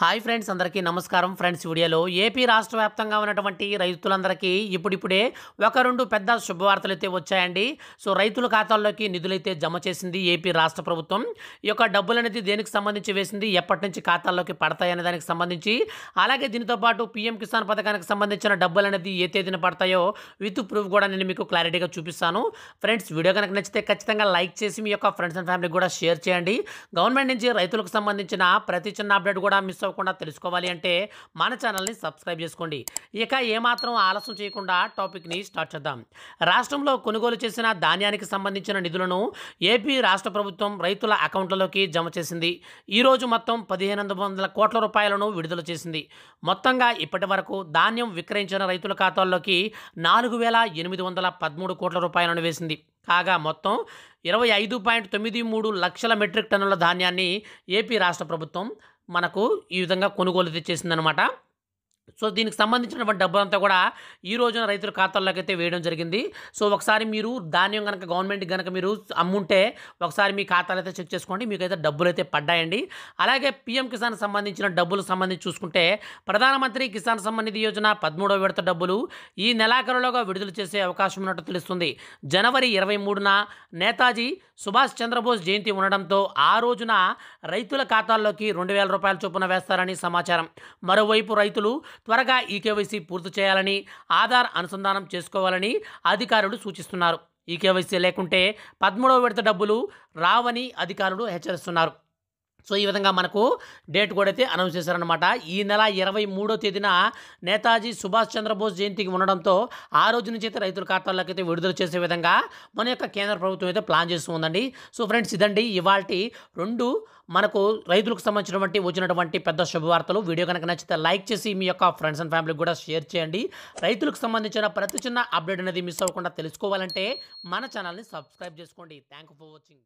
hi friends అందరికీ నమస్కారం friends వీడియోలో ఏపీ రాష్ట్ర వ్యాప్తంగా ఉన్నటువంటి రైతులందరికీ ఇప్పుడిప్పుడే ఒక రెండు పెద్ద శుభవార్తలు అయితే వచ్చాయండి సో రైతుల ఖాతాల్లోకి నిధులైతే జమ చేసింది ఏపీ రాష్ట్ర ప్రభుత్వం ఈ యొక్క డబ్బులు అనేది దేనికి సంబంధించి వేసింది ఎప్పటి నుంచి ఖాతాల్లోకి పడతాయనే దానికి సంబంధించి అలాగే దీనితో పాటు పీఎం కిసాన్ పథకానికి సంబంధించిన డబ్బులు అనేది ఏ తేదీన పడతాయో విత్ ప్రూఫ్ కూడా నేను మీకు క్లారిటీగా చూపిస్తాను ఫ్రెండ్స్ వీడియో కనుక నచ్చితే ఖచ్చితంగా లైక్ చేసి మీ యొక్క ఫ్రెండ్స్ అండ్ ఫ్యామిలీకి కూడా షేర్ చేయండి గవర్నమెంట్ నుంచి రైతులకు సంబంధించిన ప్రతి చిన్న అప్డేట్ కూడా మిస్ తప్పకుండా తెలుసుకోవాలి అంటే మన ఛానల్ని సబ్స్క్రైబ్ చేసుకోండి ఇక ఏమాత్రం ఆలస్యం చేయకుండా టాపిక్ని స్టార్ట్ చేద్దాం రాష్ట్రంలో కొనుగోలు చేసిన ధాన్యానికి సంబంధించిన నిధులను ఏపీ రాష్ట్ర ప్రభుత్వం రైతుల అకౌంట్లలోకి జమ చేసింది ఈరోజు మొత్తం పదిహేను వందల కోట్ల రూపాయలను విడుదల చేసింది మొత్తంగా ఇప్పటి వరకు ధాన్యం విక్రయించిన రైతుల ఖాతాల్లోకి నాలుగు వేల ఎనిమిది వందల పదమూడు కోట్ల రూపాయలను వేసింది కాగా మొత్తం ఇరవై ఐదు పాయింట్ తొమ్మిది మూడు లక్షల మెట్రిక్ టన్నుల ధాన్యాన్ని ఏపీ రాష్ట్ర ప్రభుత్వం మనకు ఈ విధంగా కొనుగోలు తెచ్చేసిందనమాట సో దీనికి సంబంధించినటువంటి అంతా కూడా ఈ రోజున రైతుల ఖాతాల్లోకి అయితే వేయడం జరిగింది సో ఒకసారి మీరు ధాన్యం కనుక గవర్నమెంట్ కనుక మీరు అమ్ముంటే ఒకసారి మీ ఖాతాలు అయితే చెక్ చేసుకోండి మీకైతే డబ్బులు అయితే పడ్డాయండి అలాగే పీఎం కిసాన్ సంబంధించిన డబ్బులకు సంబంధించి చూసుకుంటే ప్రధానమంత్రి కిసాన్ సమ్మాన్ యోజన పదమూడవ విడత డబ్బులు ఈ నెలాఖరులోగా విడుదల చేసే అవకాశం ఉన్నట్టు తెలుస్తుంది జనవరి ఇరవై మూడున నేతాజీ సుభాష్ చంద్రబోస్ జయంతి ఉండడంతో ఆ రోజున రైతుల ఖాతాల్లోకి రెండు వేల రూపాయల చొప్పున వేస్తారని సమాచారం మరోవైపు రైతులు త్వరగా ఈకేవైసీ పూర్తి చేయాలని ఆధార్ అనుసంధానం చేసుకోవాలని అధికారులు సూచిస్తున్నారు ఈకేవైసీ లేకుంటే పదమూడవ విడత డబ్బులు రావని అధికారులు హెచ్చరిస్తున్నారు సో ఈ విధంగా మనకు డేట్ కూడా అయితే అనౌన్స్ చేశారనమాట ఈ నెల ఇరవై మూడో తేదీన నేతాజీ సుభాష్ చంద్రబోస్ జయంతికి ఉండడంతో ఆ రోజు నుంచి అయితే రైతుల ఖాతాల్లోకి అయితే విడుదల చేసే విధంగా మన యొక్క కేంద్ర ప్రభుత్వం అయితే ప్లాన్ చేస్తుందండి సో ఫ్రెండ్స్ ఇదండి ఇవాళ రెండు మనకు రైతులకు సంబంధించినటువంటి వచ్చినటువంటి పెద్ద శుభవార్తలు వీడియో కనుక నచ్చితే లైక్ చేసి మీ యొక్క ఫ్రెండ్స్ అండ్ ఫ్యామిలీకి కూడా షేర్ చేయండి రైతులకు సంబంధించిన ప్రతి చిన్న అప్డేట్ అనేది మిస్ అవ్వకుండా తెలుసుకోవాలంటే మన ఛానల్ని సబ్స్క్రైబ్ చేసుకోండి థ్యాంక్ ఫర్ వాచింగ్